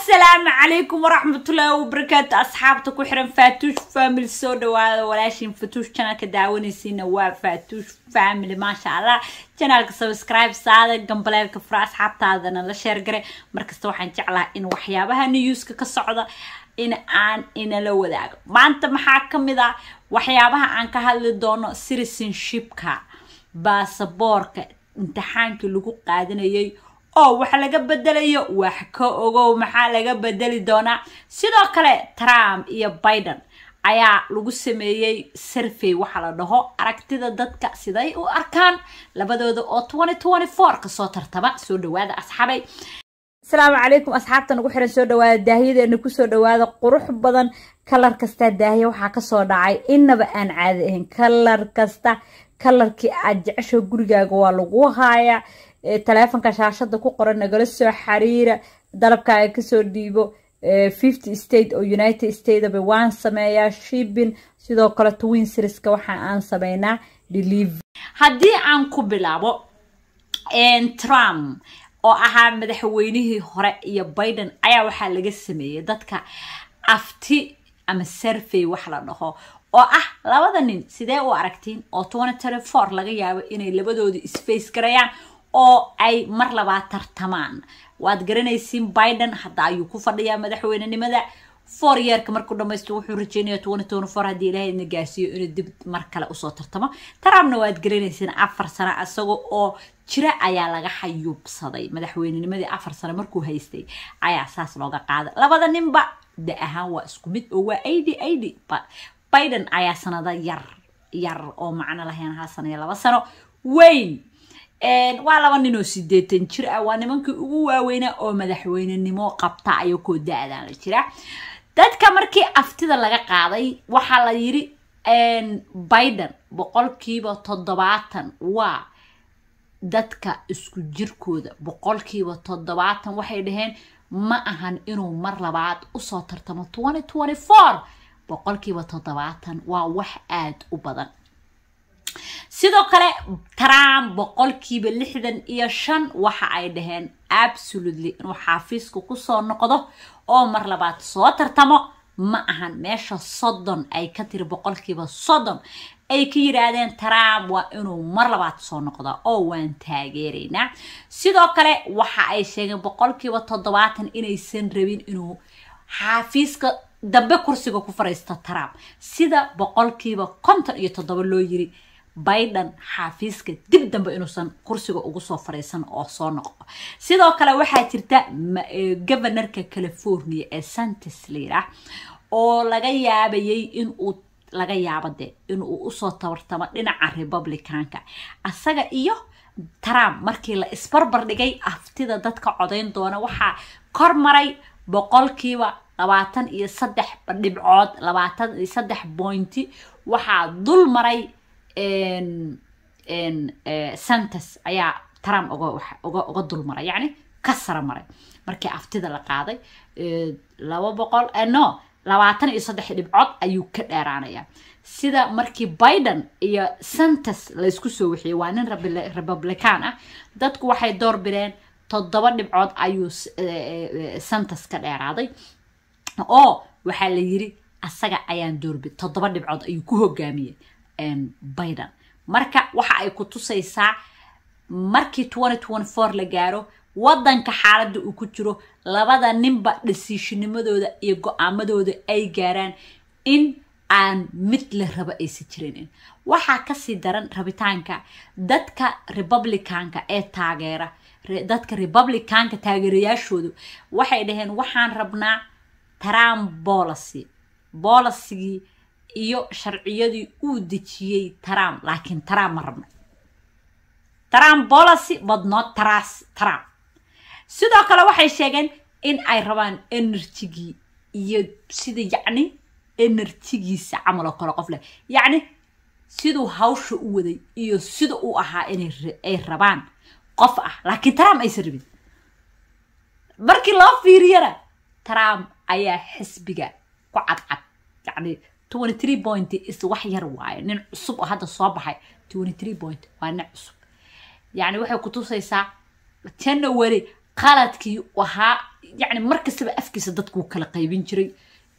asalaamu calaykum waraxmatullaahi wabarakaatu asxaabta ku xiran fatush family soo dhawaada walaashiin fatush janalka daawanaysiina waa fatush family maasha allah janaalka subscribe saada gambaleelka fura asxaabtaadana la sheergare markasta waxaan jeclaha in waxyaabaha niyuuska ka socda in aan inala wadaago maanta maxaa ka mid ah waxyaabaha aan ka hadli doono citizenshipka baasaboorka imtixaankii lagu qaadanayay oo oh, wax laga bedelayo wax ka ogow maxaa laga bedeli doonaa sidoo kale trump iyo biden ayaa lagu sameeyey survey waxaa la dhaho aragtida dadka siday u arkaan labadooda oo kasoo tartama soo dhawaada asxaabay asalaamu calaykum asxaabta nagu xiran soo dhawaada daahiyadeena kusoo dhawaada qurux badan kalar kastaa daahiya waxaa kasoo dhacay inaba aan caadi ahayn kalar kasta kalarkii aad jecesho gurigaaga waa lagu haayaa taleefonka shaashada ku qoran nagala soo xiriira dalabkaaga kasoo dhiibo fifty state oo united stateba waan sameeyaa shipping sidoo kale twin seriska waxa aan sameynaa delivery haddii aan ku bilaabo trump oo ahaa madaxweynihii hore iyo biden ayaa waxaa laga sameeyey dadka afti ama survey wax la dhaho oo ah labada nin sidee u aragtiin oo twenty three four laga yaabo inay labadoodii space garayaan oo ay mar labaa tartamaan waad garanaysiin biden hadda ayuu ku fadhiyaa madaxweynenimada for yeerka markuu dhamaysto wuxuu rajeynaya toban toban for haddii ilaahayna gaarsiiyo inuu dib mar kale usoo tartamo trumpna waad garanaysiin afar sano isaga oo jira ayaa laga xayuubsaday madaxweynenimadii afar sano markuu haystay ayaa saas looga qaaday labada ninba da ahaan waa isku mid oo waa aidi aidi biden ayaa sanado yar yar oo macno lahayn hal sano iyo laba sano weyn waa laba nin oo sideetan jir ah waa nimankii ugu waaweynaa oo madaxweynenimo qabta ayoo koo da-daan la jira dadka markii aftida laga qaaday waxaa la yiri biden boqolkiiba toddobaatan waa dadka isku jirkooda boqolkiiba toddobaatan waxay dhaheen ma ahan inuu mar labaad usoo tartamo boqolkiiba toddobaatan waa wax aada u badan sidoo kale trump boqolkiiba lixdan iyo shan waxa ay dhaheen absolutely inuu xaafiisku kusoo noqdo oo mar labaad soo tartamo ma ahan meesha soddon ay ka tiri boqolkiiba soddon ay ka yiraahdeen trump waa inuu mar labaad soo noqda oo waan taageeraynaa sidoo kale waxa ay sheegeen boqolkiiba toddobaatan inaysan rabin inuu xaafiiska dambe kursiga ku fariisto trump sida boqolkiiba konton iyo toddoba loo yiri biden xaafiiska dib dambe inuusan kursiga ugu soo fadhiisan oo soo noqdo sidoo kale waxaa jirta e, governorka california ee santis layidhaah oo laga yaabayay inuu laga yaaba de inuu usoo tabartamo dhinaca republicanka asaga iyo trump markii la isbarbar dhigay aftida dadka codayn doona waxaa kor maray boqolkiiba labaatan iyo saddex dhibcood labaatan iyo saddex bointi waxaa dul maray Eh, santas ayaa trump uga dulmaray yani ka sara maray markii aftida la qaaday eh, laba boqol eh, no labaatan iyo saddex dhibcood ayuu ka dheeraanayaa sida markii biden iyo santas laysku soo wixiyey waa nin republican ah dadku waxay door bideen toddoba dhibcood ayuu santas ka dheeraaday oo waxaa la yiri asaga ayaan doorbid toddoba dhibcood ayuu ku hogaamiyey biden marka waxa ay ku tusaysaa markii twenty twenty four la gaaro waddanka xaaladda uu ku jiro labada ninba dhasiishinimadooda iyo go-aamadooda ay gaaraan in aan mid la rabo aysan jirinin waxaa kasii daran rabitaanka dadka republicanka ee taageera dadka republicanka taageerayaashoodu waxay dhaheen waxaan rabnaa tram bolicy bolicygii iyo sharciyadii uu dejiyey trump laakiin trump ma rabno trump bolicy badnoo tras trump sidoo kale waxay sheegeen in ay rabaan energigii iyo sida yacni enerjigiisa oo kale qof leh yacni siduu hawsha u waday iyo sida uu ahaa inay rabaan qof ah laakiin trump aysan rabin markii loo fiiriyana trump ayaa xisbiga ku cadcad yacni twenty three point is wax yar waay nin cusub oo hadda soo baxay point waa nin cusub yani waxay kutusaysaa tanna weli qaladkii ahaa yani kastaba afkiisa dadku kala qaybin jiray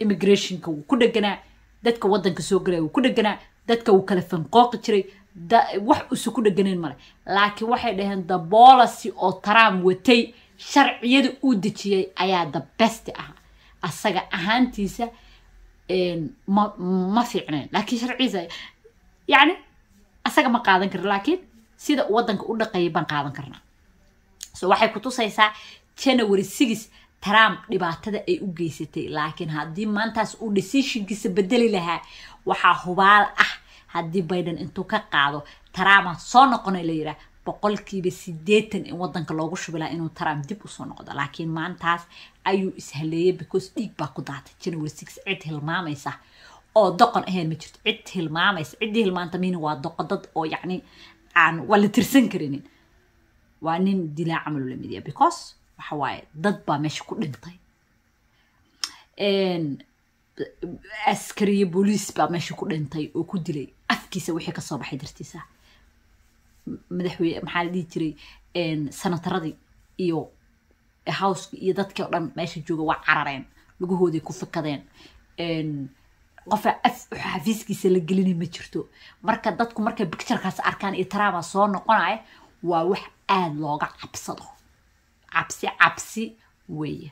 immigrationka wuu ku dheganaa dadka wadanka soo galaya wuu ku dheganaa dadka wuu kala fanqooqi jiray wax usu ku dheganayn male laakiin waxay dhaheen the policy oo trump watay sharciyada uu dejiyey ayaa the best ahaa asaga ahaantiisa ma fiicneen laakiin sharciisa yani asaga ma qaadan karna laakiin sida wadanka u dhaqeeya baan qaadan karnaa so waxay kutusaysaa january six trump dhibaatada ay u geysatay laakiin haddii maantaas uu decisionkiisa bedeli lahaa waxaa hubaal ah haddii biden intuu ka qaado trump soo noqonay la yidhaah boqolkiiba sideetan in wadanka loogu shubilaa inuu trump dib usoo noqdo laakiin maantaas ayuu ishaleeyay because dhiig baa ku daatay january six cid hilmaamaysa oo doqon ahayn ma jirto cid hilmaamaysa ciddii hilmaanta miini waa doqo dad oo yacni aan waa la tirsan karinin waa nin dilaa camalula midiya because waxa waaye dad baa meesha ku dhintay askariyo booliis baa meesha ku dhintay oo ku dilay afkiisa wixii kasoo baxay dartiisa madaxweyne maxaa la dhihi jiray sanataradii iyo howska iyo dadkii o dhan meesha jooga waa carareen lugahooday ku fikadeen qofa af xafiiskiisa la gelini ma jirto marka dadku markay bicturekaas arkaan iyo taraaba soo noqonaya waa wax aada looga cabsado cabsi cabsi weeye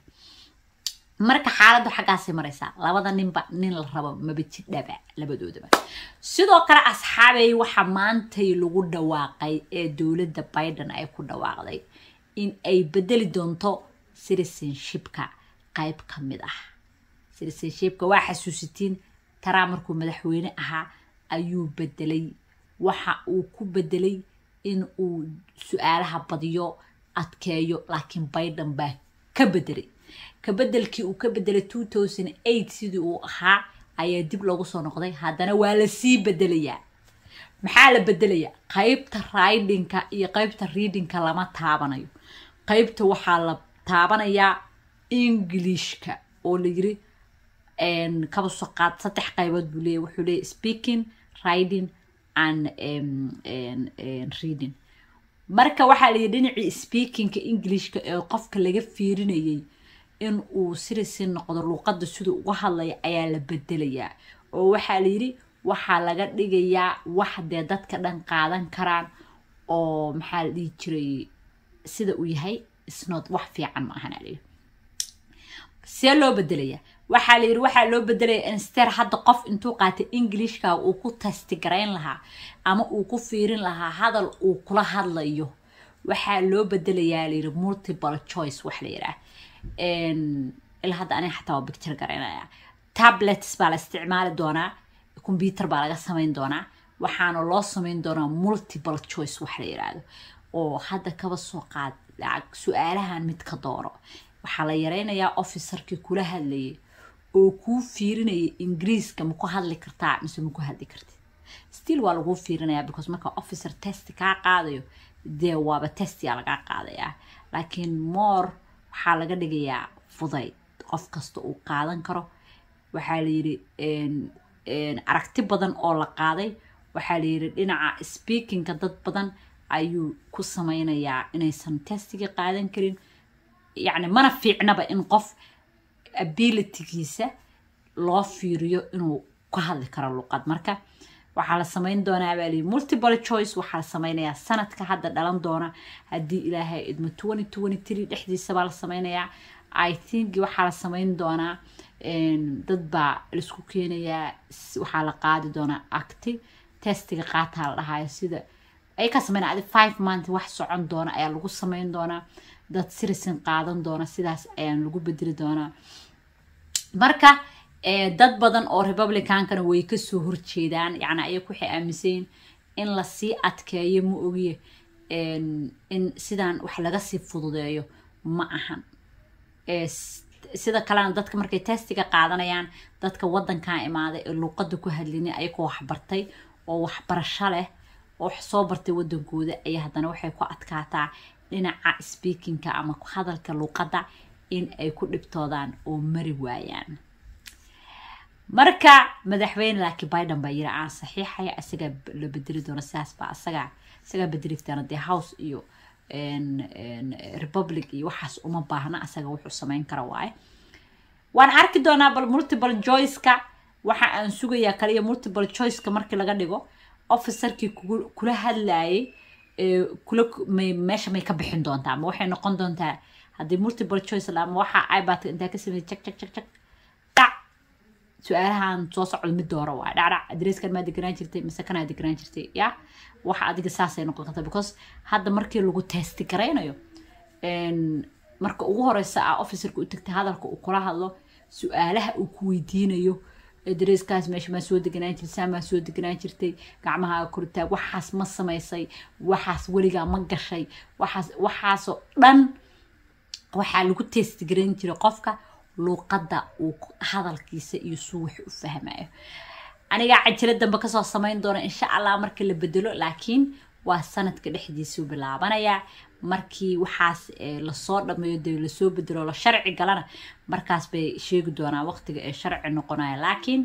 marka xaaladu xaggaasay maraysaa labada ninba nin la rabo mabajid dhaba labadoodaba sidoo kale asxaabay waxa maantay lagu dhawaaqay ee dowladda biden ay ku dhawaaqday in ay bedeli doonto citizenshipka qayb ka mid ah citizenshipka waa xasuusitiin taraa markuu madaxweyne ahaa ayuu bedelay waxa uu ku bedelay in uu su-aalaha badiyo adkeeyo laakiin biden baa ka bedelay kabedelkii uu ka bedelay two thousand eight sidii uu ahaa ayaa dib loogu soo noqday haddana waa lasii bedelayaa maxaa la bedelayaa qeybta ridinka iyo qeybta readinka lama taabanayo qeybta waxaa la taabanayaa englishka oo la yiri kabasaqaad saddex qaybood buu leeya wuxuu leeya speaking riding and reading marka waxaa la yidhi dhinacii speakingka englishka ee qofka laga fiirinayay in uu sirisi noqdo luuqada siduu uga hadlaya ayaa la bedelayaa oo waxaa la yidhi waxaa laga dhigayaa wax dee dadka dhan qaadan karaan oo maxaa la dhihi jiray sida uu yahay isnood wax fiican ma ahan alii see loo bedelayaa waxaa la yidhi waxaa loo bedelaya inster hadda qof intuu qaatay englishka uu ku tastigarayn lahaa ama uu ku fiirin lahaa hadal uu kula hadlayo waxaa loo bedelayaa layidhi multiple choice wax la yidhaah ilaa hadda ani xataa waa bicture garanaya tablets baa la isticmaali doonaa combyuter baa laga samayn doonaa waxaana loo samayn doonaa multiple choice wax la yiraahdo oo hadda kaba soo qaad su-aalahan mid ka dooro waxaa la yareynayaa officerkii kula hadlayay oo kuu fiirinaya ingiriiska ma ku hadli kartaa mise maku hadli kartid still waa laguu fiirinaya because marka officer test kaa qaadayo dee waaba testiyaa lagaa qaadayaa laakiin more waxaa laga dhigayaa fudayd qof kasta uu qaadan karo waxaa la layiri aragti badan oo la qaaday waxaa la layiri dhinaca speakinka dad badan ayuu ku sameynayaa inaysan testiga qaadan karin yacni mana fiicnaba in qof abilitygiisa loo fiiriyo inuu ka hadli karo luqad marka waxaa la samayn doonaa baa liihi multiple choice waxaa la samaynayaa sanadka hadda dhalan doona haddii ilaahay idmo twenty twenty three dhexdiisabaa la sameynayaa i think waxaa la samayn doonaa dad baa laisku keenayaa waxaa la qaadi doonaa acti testiga qaataa la dhahayo sida ay ka sameynaa adi five month wax socon doona ayaa lagu sameyn doonaa dad sirisin qaadan doona sidaas ayaa lagu bedeli doonaa marka dad badan oo republicankana way kasoo horjeedaan yani ayaga waxay aaminsayiin in lasii adkeeyo ma ogiye in sidaan wax laga sii fududeeyo ma ahan sida kalena dadka markay testiga qaadanayaan dadka wadanka imaaday ee luuqada ku hadlini ayagoo waxbartay oo waxbarasho leh oo soo bartay wadankooda ayaa haddana waxay ku adkaataa dhinaca speakinka ama hadalka luuqadda in ay ku dhibtoodaan oo mari waayaan marka madaxweyne laakiin biden baa yiri aan saxiixaya asagaa la bedeli doona sidaas baa isagaa bedeli doona dee house iyo republic iyo waxaas uma baahna isaga wuxuu samayn kara waaye waan arki doonaa bal multiple joyceka waxa aan sugayaa kaliya multiple joyceka markii laga dhigo officerkii kula hadlayay kula meesha may ka bixin doontaa ama waxay noqon doontaa haddii multiple joyce la ama waxa ibat intaa ka sameeyay jag jag jag jag su-aalahan soo socdo midda hore waa dhacdhac adreeskan maa deganaan jirtay mise kanaa deganaan jirtay ya waxa adiga saasay noqon karta because hadda markii lagu testi garaynayo marka ugu horeysa a officerka u tagtay hadalka uu kula hadlo su-aalaha uu ku weydiinayo dareeskaas meesha maa soo deganaan jirtaa maa soo deganaan jirtay gacmaha kortaag waxaas ma samaysay waxaas weligaa ma gashay waxaas waxaasoo dhan waxaa lagu testi garan jiray qofka luuqadda uu hadalkiisa iyo suu wax u fahmayo anigaa cajilo dambe kasoo samayn doona insha allah marka la bedelo laakiin waa sanadka dhexdiisuu bilaabanayaa markii waxaas lasoo dhameeyo dee lasoo bedelo la sharci galana markaas bay sheegi doonaa waqtiga ee sharci noqonaya laakiin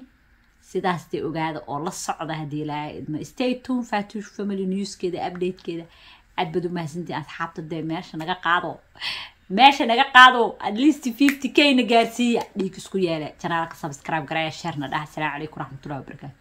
sidaas dee ogaada oo la socda haddii ilaaha idmo stay tune fatush family newskeeda updatekeeda aad bad u mahadsantiin asxaabta dee meesha naga qaado meesha naga qaado at least fifty k na gaarsiiya dhiig isku yeela janaalka subscribe garaya sheerna dhaha asalaamu calaykum raxmatullahi wabarakatu